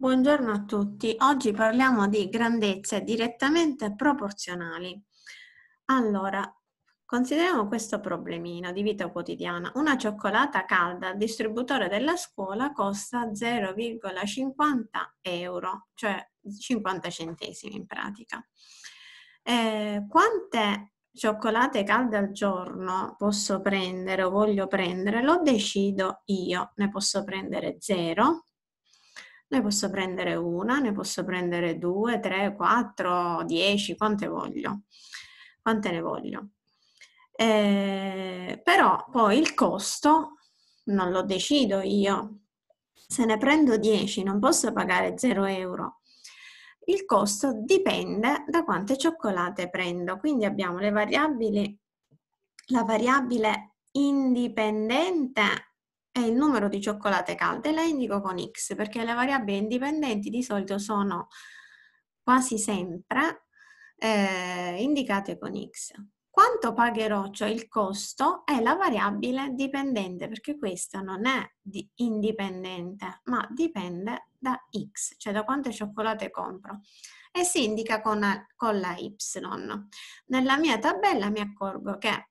Buongiorno a tutti, oggi parliamo di grandezze direttamente proporzionali. Allora, consideriamo questo problemino di vita quotidiana. Una cioccolata calda al distributore della scuola costa 0,50 euro, cioè 50 centesimi in pratica. Eh, quante cioccolate calde al giorno posso prendere o voglio prendere? Lo decido io, ne posso prendere 0 ne posso prendere una, ne posso prendere due, tre, quattro, dieci, quante voglio. Quante ne voglio. Eh, però poi il costo non lo decido io. Se ne prendo 10 non posso pagare 0 euro. Il costo dipende da quante cioccolate prendo. Quindi abbiamo le variabili, la variabile indipendente è il numero di cioccolate calde, la indico con X perché le variabili indipendenti di solito sono quasi sempre eh, indicate con X. Quanto pagherò, cioè il costo, è la variabile dipendente perché questa non è di indipendente ma dipende da X, cioè da quante cioccolate compro e si indica con, con la Y. Nella mia tabella mi accorgo che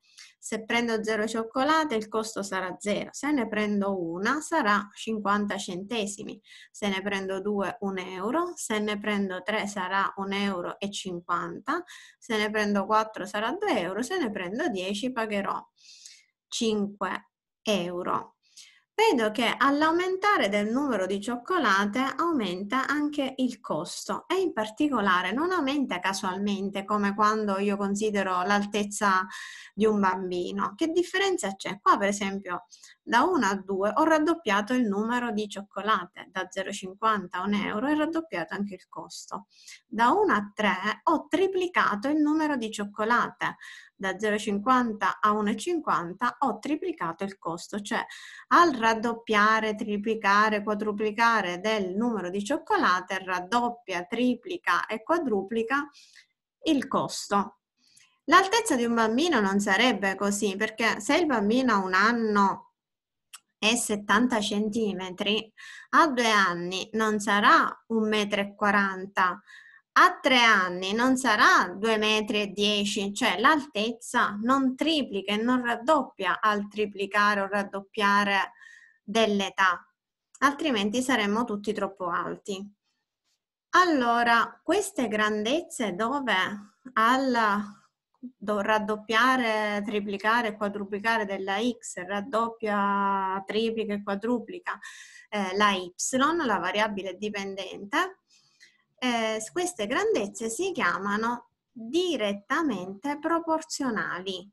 se prendo 0 cioccolate il costo sarà 0, se ne prendo una sarà 50 centesimi, se ne prendo due un euro, se ne prendo 3 sarà 1,50 euro, e 50, se ne prendo 4 sarà 2 euro, se ne prendo 10 pagherò 5 euro Vedo che all'aumentare del numero di cioccolate aumenta anche il costo e in particolare non aumenta casualmente come quando io considero l'altezza di un bambino. Che differenza c'è? Qua per esempio da 1 a 2 ho raddoppiato il numero di cioccolate, da 0,50 a 1 euro è raddoppiato anche il costo. Da 1 a 3 ho triplicato il numero di cioccolate, da 0,50 a 1,50 ho triplicato il costo, cioè al raddoppiare, triplicare, quadruplicare del numero di cioccolate raddoppia, triplica e quadruplica il costo. L'altezza di un bambino non sarebbe così perché se il bambino ha un anno e 70 centimetri, a due anni non sarà 1,40 m, a tre anni non sarà 2,10 metri, cioè l'altezza non triplica e non raddoppia al triplicare o raddoppiare dell'età, altrimenti saremmo tutti troppo alti. Allora, queste grandezze dove al raddoppiare, triplicare, quadruplicare della x, raddoppia, triplica e quadruplica eh, la y, la variabile dipendente, eh, queste grandezze si chiamano direttamente proporzionali.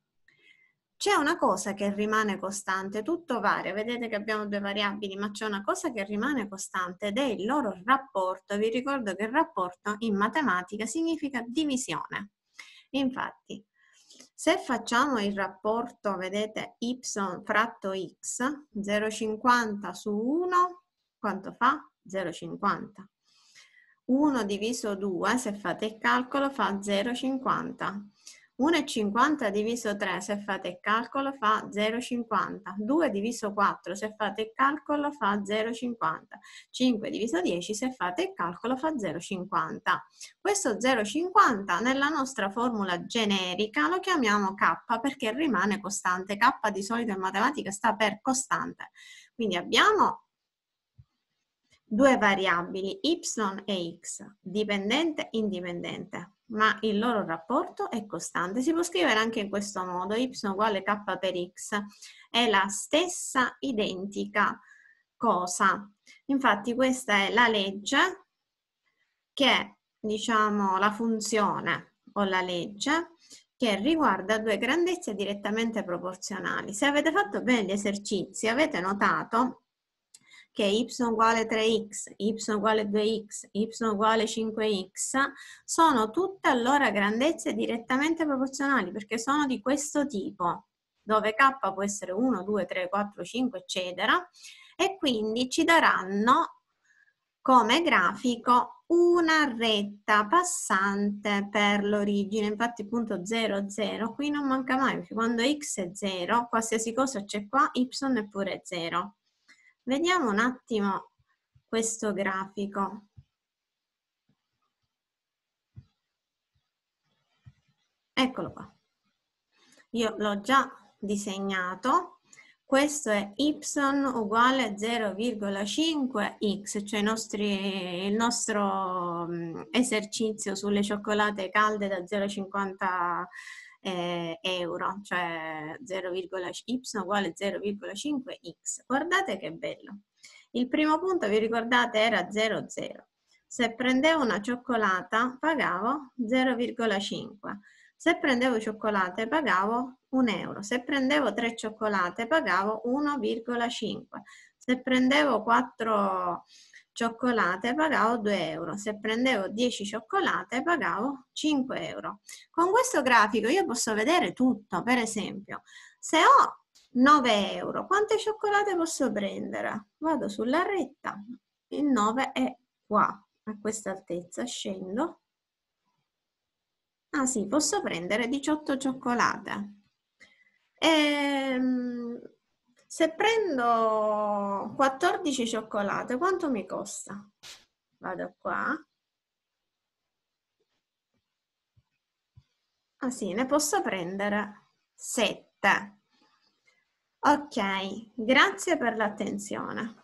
C'è una cosa che rimane costante, tutto varia, vedete che abbiamo due variabili, ma c'è una cosa che rimane costante ed è il loro rapporto. Vi ricordo che il rapporto in matematica significa divisione. Infatti, se facciamo il rapporto, vedete, y fratto x, 0,50 su 1, quanto fa? 0,50. 1 diviso 2, se fate il calcolo, fa 0,50. 1,50 diviso 3, se fate il calcolo, fa 0,50. 2 diviso 4, se fate il calcolo, fa 0,50. 5 diviso 10, se fate il calcolo, fa 0,50. Questo 0,50 nella nostra formula generica lo chiamiamo K perché rimane costante. K di solito in matematica sta per costante. Quindi abbiamo due variabili y e x, dipendente e indipendente, ma il loro rapporto è costante. Si può scrivere anche in questo modo, y uguale k per x è la stessa identica cosa. Infatti questa è la legge che, diciamo, la funzione o la legge che riguarda due grandezze direttamente proporzionali. Se avete fatto bene gli esercizi avete notato che y uguale 3x, y uguale 2x, y uguale 5x, sono tutte allora grandezze direttamente proporzionali perché sono di questo tipo, dove k può essere 1, 2, 3, 4, 5, eccetera, e quindi ci daranno come grafico una retta passante per l'origine, infatti punto 0, 0, qui non manca mai, quando x è 0, qualsiasi cosa c'è qua, y è pure 0. Vediamo un attimo questo grafico. Eccolo qua. Io l'ho già disegnato. Questo è y uguale a 0,5x, cioè nostri, il nostro mm, esercizio sulle cioccolate calde da 0,50 eh, euro, cioè 0, y uguale 0,5x. Guardate che bello. Il primo punto, vi ricordate, era 0,0. Se prendevo una cioccolata pagavo 0,5. Se prendevo cioccolate pagavo 1 euro. Se prendevo 3 cioccolate pagavo 1,5. Se prendevo 4 cioccolate pagavo 2 euro, se prendevo 10 cioccolate pagavo 5 euro. Con questo grafico io posso vedere tutto, per esempio, se ho 9 euro, quante cioccolate posso prendere? Vado sulla retta, il 9 è qua, a questa altezza scendo. Ah sì, posso prendere 18 cioccolate. E se prendo 14 cioccolate, quanto mi costa? Vado qua. Ah sì, ne posso prendere 7. Ok, grazie per l'attenzione.